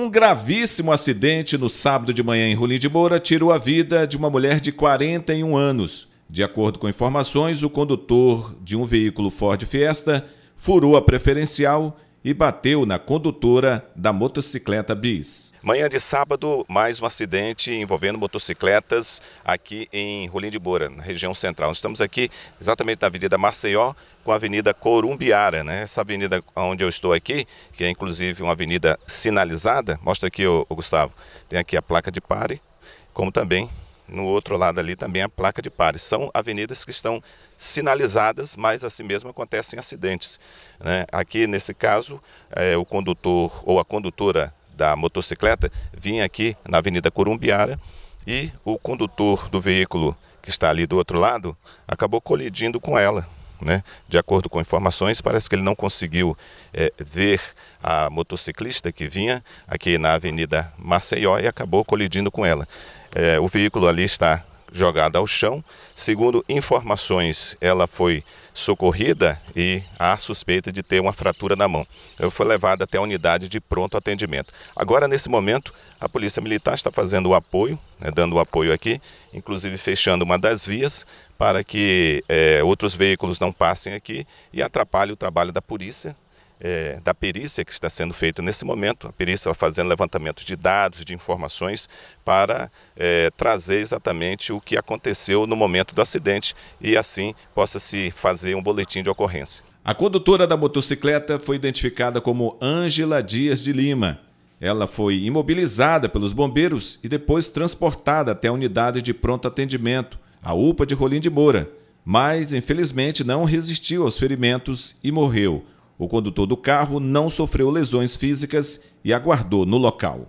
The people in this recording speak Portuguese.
Um gravíssimo acidente no sábado de manhã em Rolim de Moura tirou a vida de uma mulher de 41 anos. De acordo com informações, o condutor de um veículo Ford Fiesta furou a preferencial e bateu na condutora da motocicleta bis. Manhã de sábado, mais um acidente envolvendo motocicletas aqui em Rolim de Moura, na região central. estamos aqui exatamente na Avenida Maceió com a Avenida Corumbiara, né? Essa avenida onde eu estou aqui, que é inclusive uma avenida sinalizada, mostra aqui, ô, ô Gustavo, tem aqui a placa de pare, como também no outro lado ali também a placa de pares. São avenidas que estão sinalizadas, mas assim mesmo acontecem acidentes. Né? Aqui, nesse caso, é, o condutor ou a condutora da motocicleta vinha aqui na Avenida Corumbiara e o condutor do veículo que está ali do outro lado acabou colidindo com ela. Né? De acordo com informações, parece que ele não conseguiu é, ver a motociclista que vinha aqui na Avenida Maceió e acabou colidindo com ela. É, o veículo ali está jogada ao chão. Segundo informações, ela foi socorrida e há suspeita de ter uma fratura na mão. Ela foi levada até a unidade de pronto atendimento. Agora, nesse momento, a Polícia Militar está fazendo o apoio, né, dando o apoio aqui, inclusive fechando uma das vias para que é, outros veículos não passem aqui e atrapalhe o trabalho da polícia, é, da perícia que está sendo feita nesse momento, a perícia fazendo levantamento de dados, de informações, para é, trazer exatamente o que aconteceu no momento do acidente e assim possa se fazer um boletim de ocorrência. A condutora da motocicleta foi identificada como Ângela Dias de Lima. Ela foi imobilizada pelos bombeiros e depois transportada até a unidade de pronto atendimento, a UPA de Rolim de Moura, mas infelizmente não resistiu aos ferimentos e morreu. O condutor do carro não sofreu lesões físicas e aguardou no local.